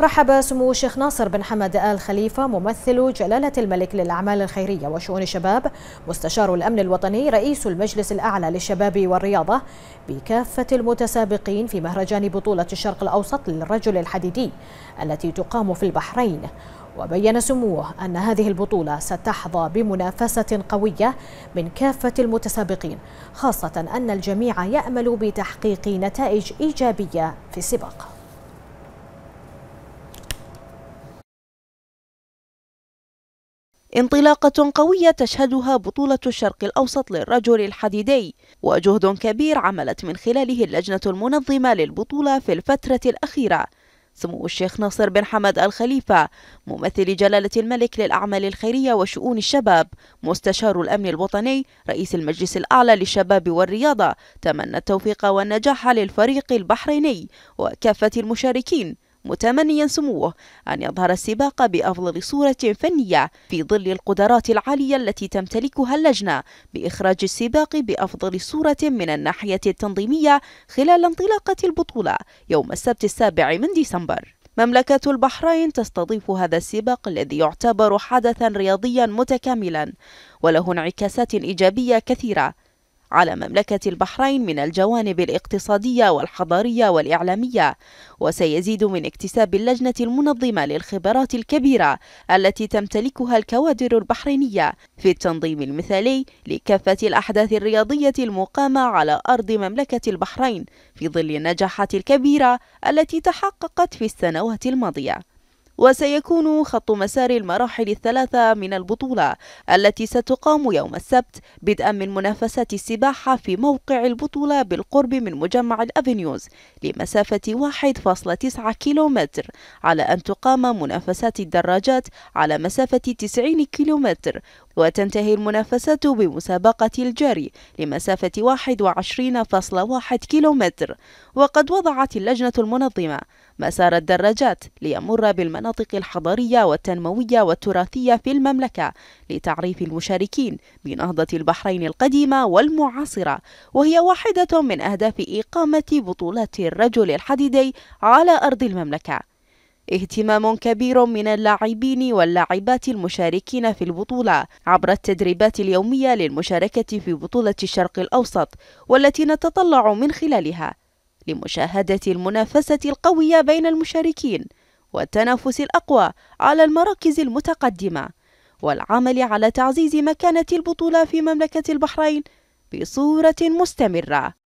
رحب سمو الشيخ ناصر بن حمد آل خليفة ممثل جلالة الملك للأعمال الخيرية وشؤون الشباب مستشار الأمن الوطني رئيس المجلس الأعلى للشباب والرياضة بكافة المتسابقين في مهرجان بطولة الشرق الأوسط للرجل الحديدي التي تقام في البحرين وبين سموه أن هذه البطولة ستحظى بمنافسة قوية من كافة المتسابقين خاصة أن الجميع يأمل بتحقيق نتائج إيجابية في السباق انطلاقة قوية تشهدها بطولة الشرق الأوسط للرجل الحديدي وجهد كبير عملت من خلاله اللجنة المنظمة للبطولة في الفترة الأخيرة سمو الشيخ ناصر بن حمد الخليفة ممثل جلالة الملك للأعمال الخيرية وشؤون الشباب مستشار الأمن الوطني رئيس المجلس الأعلى للشباب والرياضة تمنى التوفيق والنجاح للفريق البحريني وكافة المشاركين متمنيا سموه أن يظهر السباق بأفضل صورة فنية في ظل القدرات العالية التي تمتلكها اللجنة بإخراج السباق بأفضل صورة من الناحية التنظيمية خلال انطلاقة البطولة يوم السبت السابع من ديسمبر مملكة البحرين تستضيف هذا السباق الذي يعتبر حدثا رياضيا متكاملا وله انعكاسات إيجابية كثيرة على مملكة البحرين من الجوانب الاقتصادية والحضارية والإعلامية وسيزيد من اكتساب اللجنة المنظمة للخبرات الكبيرة التي تمتلكها الكوادر البحرينية في التنظيم المثالي لكافة الأحداث الرياضية المقامة على أرض مملكة البحرين في ظل النجاحات الكبيرة التي تحققت في السنوات الماضية وسيكون خط مسار المراحل الثلاثة من البطولة التي ستقام يوم السبت بدءا من منافسات السباحة في موقع البطولة بالقرب من مجمع الأفنيوز لمسافة 1.9 كيلومتر على أن تقام منافسات الدراجات على مسافة 90 كيلومتر وتنتهي المنافسة بمسابقة الجري لمسافة 21.1 كيلومتر وقد وضعت اللجنة المنظمة مسار الدراجات ليمر بالمناطق الحضرية والتنموية والتراثية في المملكة لتعريف المشاركين بنهضة البحرين القديمة والمعاصرة وهي واحدة من أهداف إقامة بطولات الرجل الحديدي على أرض المملكة اهتمام كبير من اللاعبين واللاعبات المشاركين في البطولة عبر التدريبات اليومية للمشاركة في بطولة الشرق الأوسط والتي نتطلع من خلالها لمشاهدة المنافسة القوية بين المشاركين والتنافس الأقوى على المراكز المتقدمة والعمل على تعزيز مكانة البطولة في مملكة البحرين بصورة مستمرة